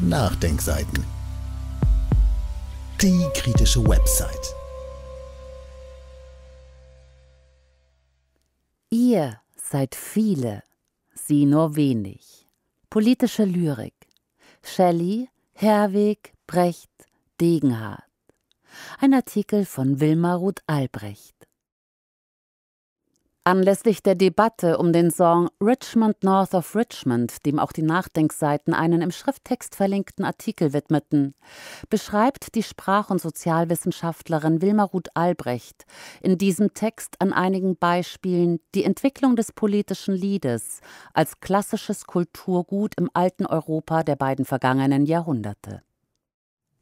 Nachdenkseiten. Die kritische Website. Ihr seid viele, sie nur wenig. Politische Lyrik. Shelley, Herweg, Brecht, Degenhardt. Ein Artikel von Wilmar Ruth Albrecht. Anlässlich der Debatte um den Song Richmond North of Richmond, dem auch die Nachdenkseiten einen im Schrifttext verlinkten Artikel widmeten, beschreibt die Sprach- und Sozialwissenschaftlerin Wilma Ruth Albrecht in diesem Text an einigen Beispielen die Entwicklung des politischen Liedes als klassisches Kulturgut im alten Europa der beiden vergangenen Jahrhunderte.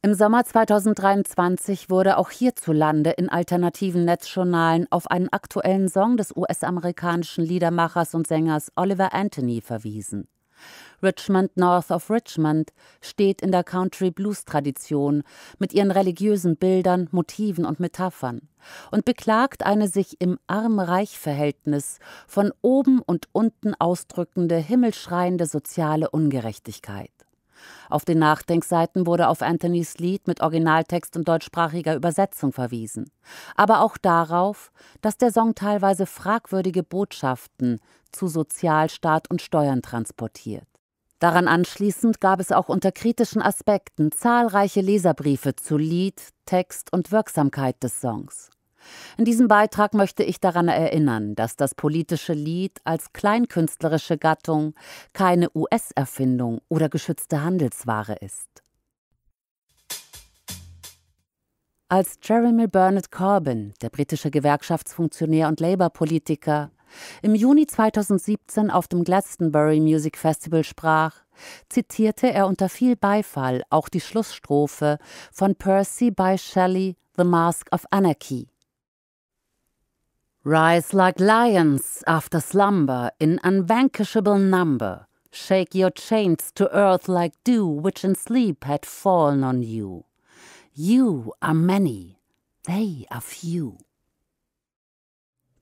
Im Sommer 2023 wurde auch hierzulande in alternativen Netzjournalen auf einen aktuellen Song des US-amerikanischen Liedermachers und Sängers Oliver Anthony verwiesen. Richmond North of Richmond steht in der Country Blues Tradition mit ihren religiösen Bildern, Motiven und Metaphern und beklagt eine sich im Arm-Reich-Verhältnis von oben und unten ausdrückende, himmelschreiende soziale Ungerechtigkeit. Auf den Nachdenkseiten wurde auf Anthonys Lied mit Originaltext und deutschsprachiger Übersetzung verwiesen, aber auch darauf, dass der Song teilweise fragwürdige Botschaften zu Sozialstaat und Steuern transportiert. Daran anschließend gab es auch unter kritischen Aspekten zahlreiche Leserbriefe zu Lied, Text und Wirksamkeit des Songs. In diesem Beitrag möchte ich daran erinnern, dass das politische Lied als kleinkünstlerische Gattung keine US-Erfindung oder geschützte Handelsware ist. Als Jeremy Bernard Corbyn, der britische Gewerkschaftsfunktionär und Labour-Politiker, im Juni 2017 auf dem Glastonbury Music Festival sprach, zitierte er unter viel Beifall auch die Schlussstrophe von Percy by Shelley The Mask of Anarchy Rise like lions after slumber in unvanquishable number. Shake your chains to earth like dew which in sleep had fallen on you. You are many, they are few.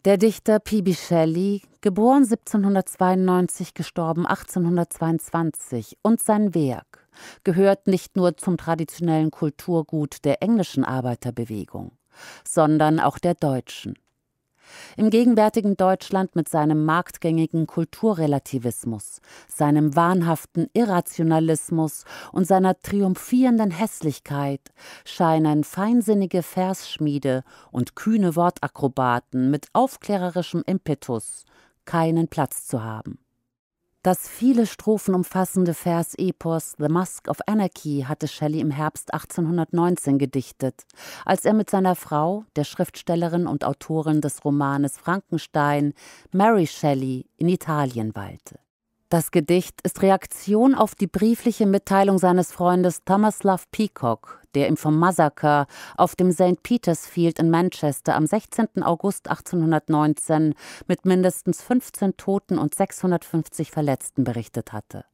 Der Dichter P. B. Shelley, geboren 1792, gestorben 1822, und sein Werk gehört nicht nur zum traditionellen Kulturgut der englischen Arbeiterbewegung, sondern auch der deutschen. Im gegenwärtigen Deutschland mit seinem marktgängigen Kulturrelativismus, seinem wahnhaften Irrationalismus und seiner triumphierenden Hässlichkeit scheinen feinsinnige Versschmiede und kühne Wortakrobaten mit aufklärerischem Impetus keinen Platz zu haben. Das viele Strophen umfassende Vers-Epos The Mask of Anarchy hatte Shelley im Herbst 1819 gedichtet, als er mit seiner Frau, der Schriftstellerin und Autorin des Romanes Frankenstein, Mary Shelley, in Italien weilte. Das Gedicht ist Reaktion auf die briefliche Mitteilung seines Freundes Thomas Love Peacock der ihm vom Massaker auf dem St. Peter's Field in Manchester am 16. August 1819 mit mindestens 15 Toten und 650 Verletzten berichtet hatte.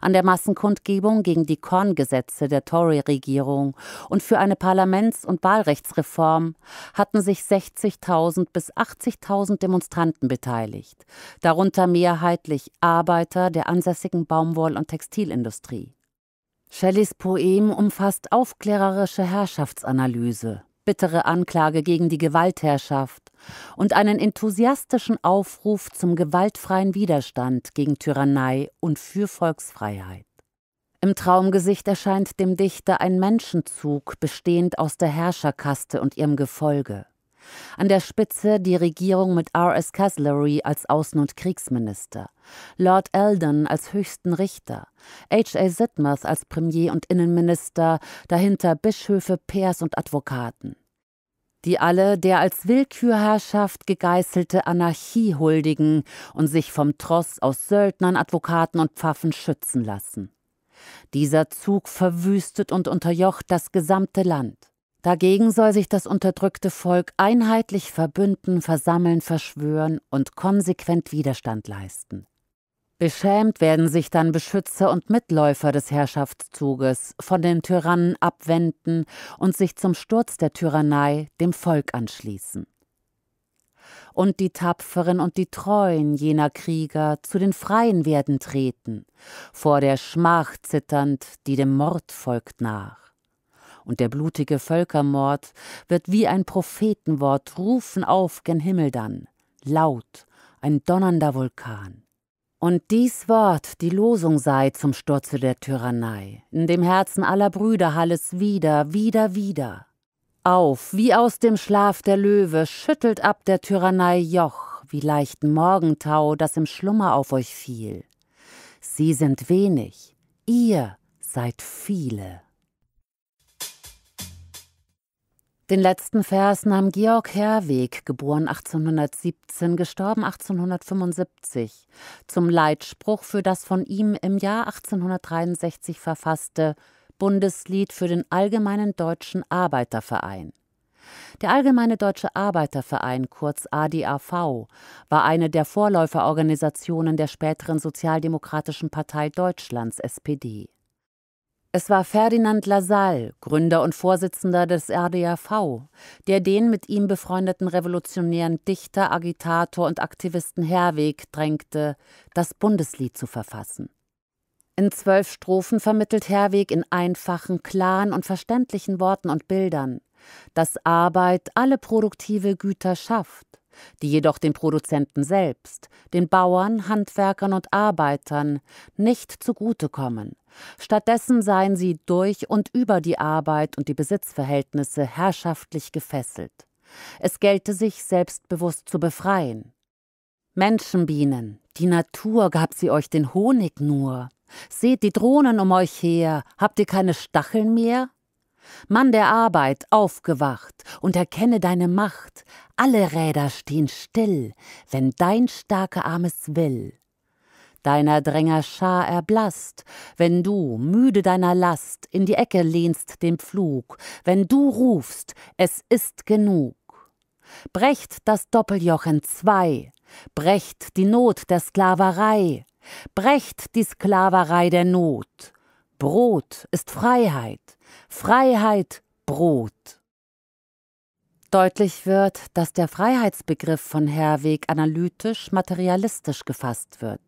An der Massenkundgebung gegen die Korngesetze der Tory-Regierung und für eine Parlaments- und Wahlrechtsreform hatten sich 60.000 bis 80.000 Demonstranten beteiligt, darunter mehrheitlich Arbeiter der ansässigen Baumwoll- und Textilindustrie. Shelleys Poem umfasst aufklärerische Herrschaftsanalyse, bittere Anklage gegen die Gewaltherrschaft und einen enthusiastischen Aufruf zum gewaltfreien Widerstand gegen Tyrannei und für Volksfreiheit. Im Traumgesicht erscheint dem Dichter ein Menschenzug bestehend aus der Herrscherkaste und ihrem Gefolge. An der Spitze die Regierung mit R.S. Caslery als Außen- und Kriegsminister, Lord Eldon als höchsten Richter, H.A. Sidmouth als Premier und Innenminister, dahinter Bischöfe, Peers und Advokaten die alle der als Willkürherrschaft gegeißelte Anarchie huldigen und sich vom Tross aus Söldnern, Advokaten und Pfaffen schützen lassen. Dieser Zug verwüstet und unterjocht das gesamte Land. Dagegen soll sich das unterdrückte Volk einheitlich verbünden, versammeln, verschwören und konsequent Widerstand leisten. Beschämt werden sich dann Beschützer und Mitläufer des Herrschaftszuges, von den Tyrannen abwenden und sich zum Sturz der Tyrannei dem Volk anschließen. Und die Tapferen und die Treuen jener Krieger zu den Freien werden treten, vor der Schmach zitternd, die dem Mord folgt nach und der blutige Völkermord wird wie ein Prophetenwort rufen auf gen Himmel dann, laut, ein donnernder Vulkan. Und dies Wort die Losung sei zum Sturze der Tyrannei, in dem Herzen aller Brüder halles wieder, wieder, wieder. Auf, wie aus dem Schlaf der Löwe, schüttelt ab der Tyrannei Joch, wie leichten Morgentau, das im Schlummer auf euch fiel. Sie sind wenig, ihr seid viele. Den letzten Vers nahm Georg Herweg, geboren 1817, gestorben 1875, zum Leitspruch für das von ihm im Jahr 1863 verfasste Bundeslied für den Allgemeinen Deutschen Arbeiterverein. Der Allgemeine Deutsche Arbeiterverein, kurz ADAV, war eine der Vorläuferorganisationen der späteren Sozialdemokratischen Partei Deutschlands SPD. Es war Ferdinand Lassalle, Gründer und Vorsitzender des RDAV, der den mit ihm befreundeten revolutionären Dichter, Agitator und Aktivisten Herweg drängte, das Bundeslied zu verfassen. In zwölf Strophen vermittelt Herweg in einfachen, klaren und verständlichen Worten und Bildern, dass Arbeit alle produktive Güter schafft die jedoch den Produzenten selbst, den Bauern, Handwerkern und Arbeitern nicht zugutekommen. Stattdessen seien sie durch und über die Arbeit und die Besitzverhältnisse herrschaftlich gefesselt. Es gelte sich selbstbewusst zu befreien. Menschenbienen, die Natur gab sie euch den Honig nur. Seht die Drohnen um euch her, habt ihr keine Stacheln mehr? Mann der Arbeit, aufgewacht und erkenne deine Macht. Alle Räder stehen still, wenn dein starke Armes will. Deiner Dränger Schar erblasst, wenn du, müde deiner Last, in die Ecke lehnst den Pflug, wenn du rufst, es ist genug. Brecht das Doppeljoch in zwei, brecht die Not der Sklaverei, brecht die Sklaverei der Not Brot ist Freiheit, Freiheit Brot. Deutlich wird, dass der Freiheitsbegriff von Herweg analytisch materialistisch gefasst wird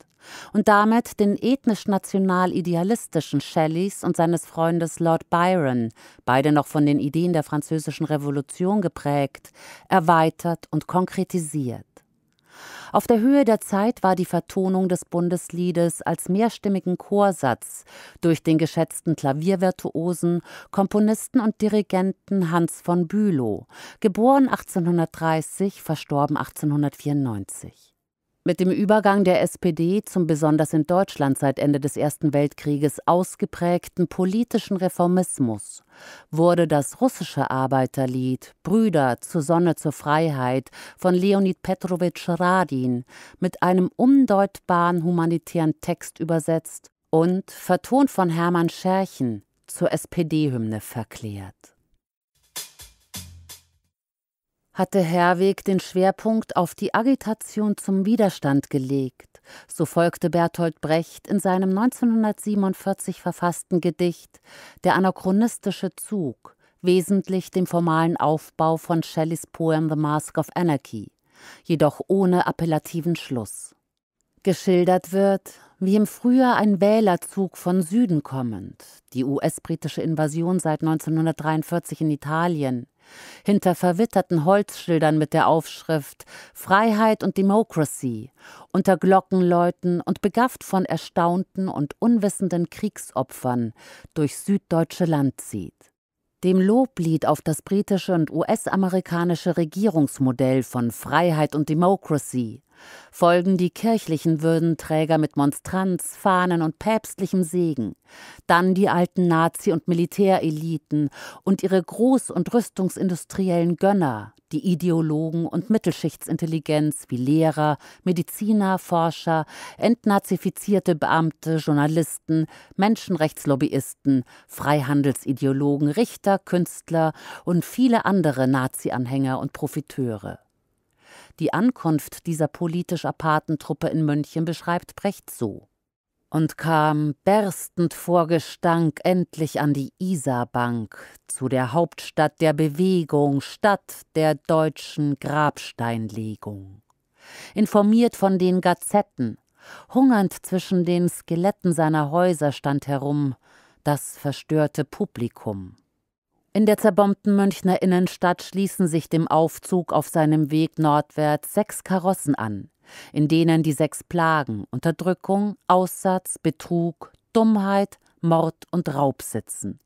und damit den ethnisch-national-idealistischen Shelleys und seines Freundes Lord Byron, beide noch von den Ideen der Französischen Revolution geprägt, erweitert und konkretisiert. Auf der Höhe der Zeit war die Vertonung des Bundesliedes als mehrstimmigen Chorsatz durch den geschätzten Klaviervirtuosen, Komponisten und Dirigenten Hans von Bülow, geboren 1830, verstorben 1894. Mit dem Übergang der SPD zum besonders in Deutschland seit Ende des Ersten Weltkrieges ausgeprägten politischen Reformismus wurde das russische Arbeiterlied Brüder zur Sonne zur Freiheit von Leonid Petrovich Radin mit einem undeutbaren humanitären Text übersetzt und, vertont von Hermann Scherchen, zur SPD-Hymne verklärt hatte Herweg den Schwerpunkt auf die Agitation zum Widerstand gelegt. So folgte Bertolt Brecht in seinem 1947 verfassten Gedicht Der anachronistische Zug wesentlich dem formalen Aufbau von Shelleys Poem The Mask of Anarchy, jedoch ohne appellativen Schluss. Geschildert wird, wie im Frühjahr ein Wählerzug von Süden kommend, die US-britische Invasion seit 1943 in Italien, hinter verwitterten Holzschildern mit der Aufschrift Freiheit und Democracy, unter Glockenläuten und begafft von erstaunten und unwissenden Kriegsopfern durchs süddeutsche Land zieht. Dem Loblied auf das britische und US-amerikanische Regierungsmodell von Freiheit und Democracy, folgen die kirchlichen Würdenträger mit Monstranz, Fahnen und päpstlichem Segen, dann die alten Nazi- und Militäreliten und ihre Groß- und rüstungsindustriellen Gönner, die Ideologen und Mittelschichtsintelligenz wie Lehrer, Mediziner, Forscher, entnazifizierte Beamte, Journalisten, Menschenrechtslobbyisten, Freihandelsideologen, Richter, Künstler und viele andere Nazi-Anhänger und Profiteure. Die Ankunft dieser politisch aparten Truppe in München beschreibt Brecht so. Und kam, berstend vor Gestank, endlich an die Isarbank, zu der Hauptstadt der Bewegung, Stadt der deutschen Grabsteinlegung. Informiert von den Gazetten, hungernd zwischen den Skeletten seiner Häuser stand herum das verstörte Publikum. In der zerbombten Münchner Innenstadt schließen sich dem Aufzug auf seinem Weg nordwärts sechs Karossen an, in denen die sechs Plagen Unterdrückung, Aussatz, Betrug, Dummheit, Mord und Raub sitzen.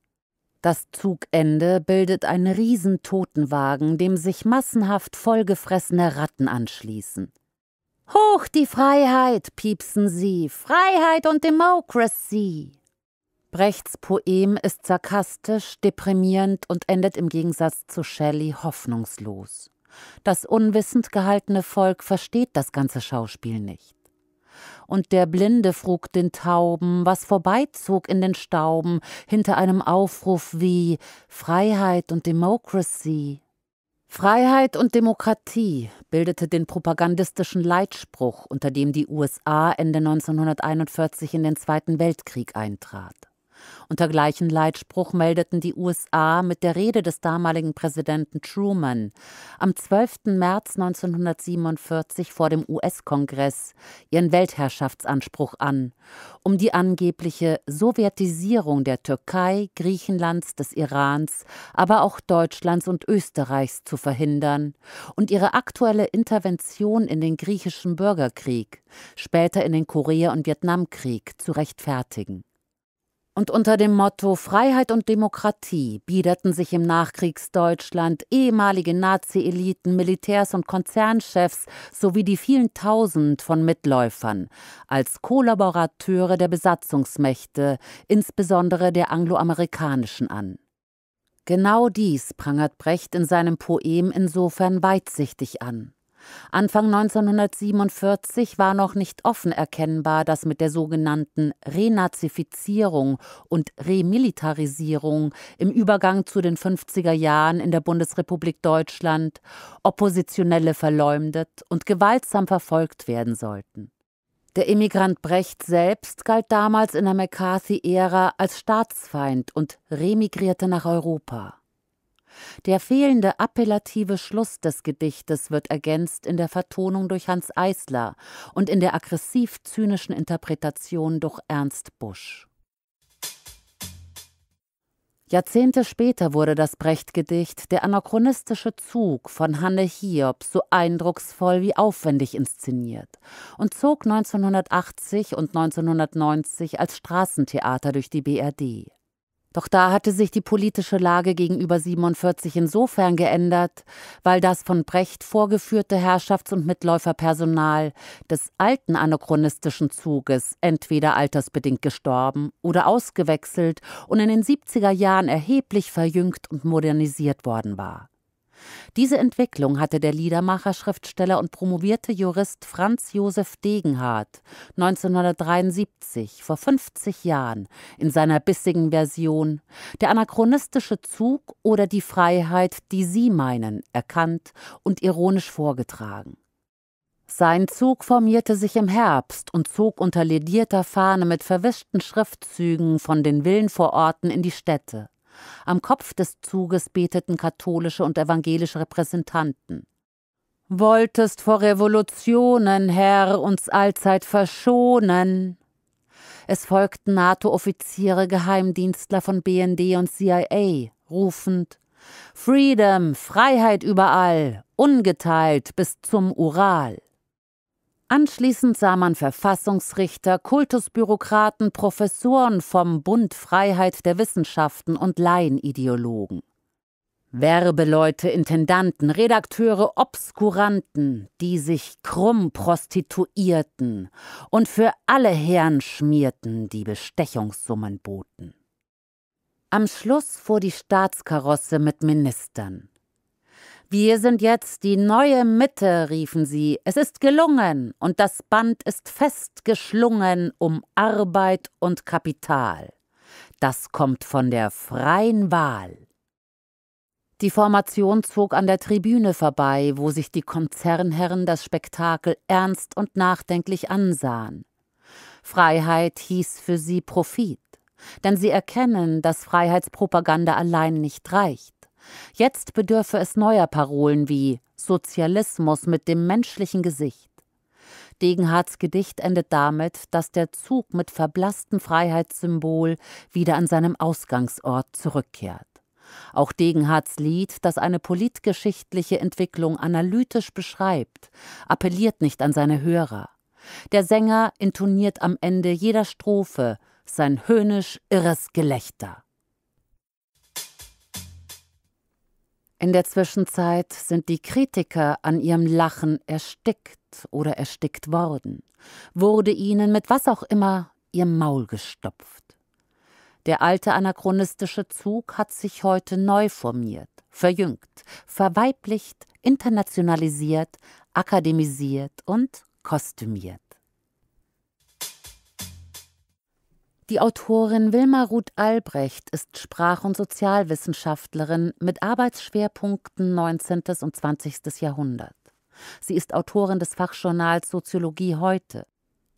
Das Zugende bildet einen Riesentotenwagen, dem sich massenhaft vollgefressene Ratten anschließen. Hoch die Freiheit, piepsen sie, Freiheit und Democracy! Brechts Poem ist sarkastisch, deprimierend und endet im Gegensatz zu Shelley hoffnungslos. Das unwissend gehaltene Volk versteht das ganze Schauspiel nicht. Und der Blinde frug den Tauben, was vorbeizog in den Stauben, hinter einem Aufruf wie Freiheit und Democracy. Freiheit und Demokratie bildete den propagandistischen Leitspruch, unter dem die USA Ende 1941 in den Zweiten Weltkrieg eintrat. Unter gleichen Leitspruch meldeten die USA mit der Rede des damaligen Präsidenten Truman am 12. März 1947 vor dem US-Kongress ihren Weltherrschaftsanspruch an, um die angebliche Sowjetisierung der Türkei, Griechenlands, des Irans, aber auch Deutschlands und Österreichs zu verhindern und ihre aktuelle Intervention in den griechischen Bürgerkrieg, später in den Korea- und Vietnamkrieg zu rechtfertigen und unter dem Motto Freiheit und Demokratie biederten sich im Nachkriegsdeutschland ehemalige Nazi-Eliten, Militärs und Konzernchefs sowie die vielen Tausend von Mitläufern als Kollaborateure der Besatzungsmächte, insbesondere der angloamerikanischen, an. Genau dies prangert Brecht in seinem Poem insofern weitsichtig an. Anfang 1947 war noch nicht offen erkennbar, dass mit der sogenannten Renazifizierung und Remilitarisierung im Übergang zu den 50er Jahren in der Bundesrepublik Deutschland Oppositionelle verleumdet und gewaltsam verfolgt werden sollten. Der Emigrant Brecht selbst galt damals in der McCarthy-Ära als Staatsfeind und remigrierte nach Europa. Der fehlende appellative Schluss des Gedichtes wird ergänzt in der Vertonung durch Hans Eisler und in der aggressiv-zynischen Interpretation durch Ernst Busch. Jahrzehnte später wurde das Brecht-Gedicht Der anachronistische Zug von Hanne Hiob so eindrucksvoll wie aufwendig inszeniert und zog 1980 und 1990 als Straßentheater durch die BRD. Doch da hatte sich die politische Lage gegenüber 47 insofern geändert, weil das von Brecht vorgeführte Herrschafts- und Mitläuferpersonal des alten anachronistischen Zuges entweder altersbedingt gestorben oder ausgewechselt und in den 70er Jahren erheblich verjüngt und modernisiert worden war. Diese Entwicklung hatte der Liedermacher, Schriftsteller und promovierte Jurist Franz Josef Degenhardt 1973, vor 50 Jahren, in seiner bissigen Version Der anachronistische Zug oder die Freiheit, die Sie meinen, erkannt und ironisch vorgetragen. Sein Zug formierte sich im Herbst und zog unter ledierter Fahne mit verwischten Schriftzügen von den Villenvororten in die Städte. Am Kopf des Zuges beteten katholische und evangelische Repräsentanten. Wolltest vor Revolutionen, Herr, uns allzeit verschonen. Es folgten NATO-Offiziere, Geheimdienstler von BND und CIA, rufend Freedom, Freiheit überall, ungeteilt bis zum Ural. Anschließend sah man Verfassungsrichter, Kultusbürokraten, Professoren vom Bund Freiheit der Wissenschaften und Laienideologen. Werbeleute, Intendanten, Redakteure, Obskuranten, die sich krumm prostituierten und für alle Herren schmierten, die Bestechungssummen boten. Am Schluss fuhr die Staatskarosse mit Ministern. Wir sind jetzt die neue Mitte, riefen sie. Es ist gelungen und das Band ist festgeschlungen um Arbeit und Kapital. Das kommt von der freien Wahl. Die Formation zog an der Tribüne vorbei, wo sich die Konzernherren das Spektakel ernst und nachdenklich ansahen. Freiheit hieß für sie Profit, denn sie erkennen, dass Freiheitspropaganda allein nicht reicht. Jetzt bedürfe es neuer Parolen wie Sozialismus mit dem menschlichen Gesicht. Degenhards Gedicht endet damit, dass der Zug mit verblasstem Freiheitssymbol wieder an seinem Ausgangsort zurückkehrt. Auch Degenhards Lied, das eine politgeschichtliche Entwicklung analytisch beschreibt, appelliert nicht an seine Hörer. Der Sänger intoniert am Ende jeder Strophe sein höhnisch irres Gelächter. In der Zwischenzeit sind die Kritiker an ihrem Lachen erstickt oder erstickt worden, wurde ihnen mit was auch immer ihr Maul gestopft. Der alte anachronistische Zug hat sich heute neu formiert, verjüngt, verweiblicht, internationalisiert, akademisiert und kostümiert. Die Autorin Wilma Ruth Albrecht ist Sprach- und Sozialwissenschaftlerin mit Arbeitsschwerpunkten 19. und 20. Jahrhundert. Sie ist Autorin des Fachjournals Soziologie heute.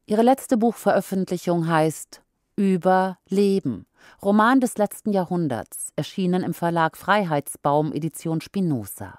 Ihre letzte Buchveröffentlichung heißt Über Leben, Roman des letzten Jahrhunderts, erschienen im Verlag Freiheitsbaum Edition Spinoza.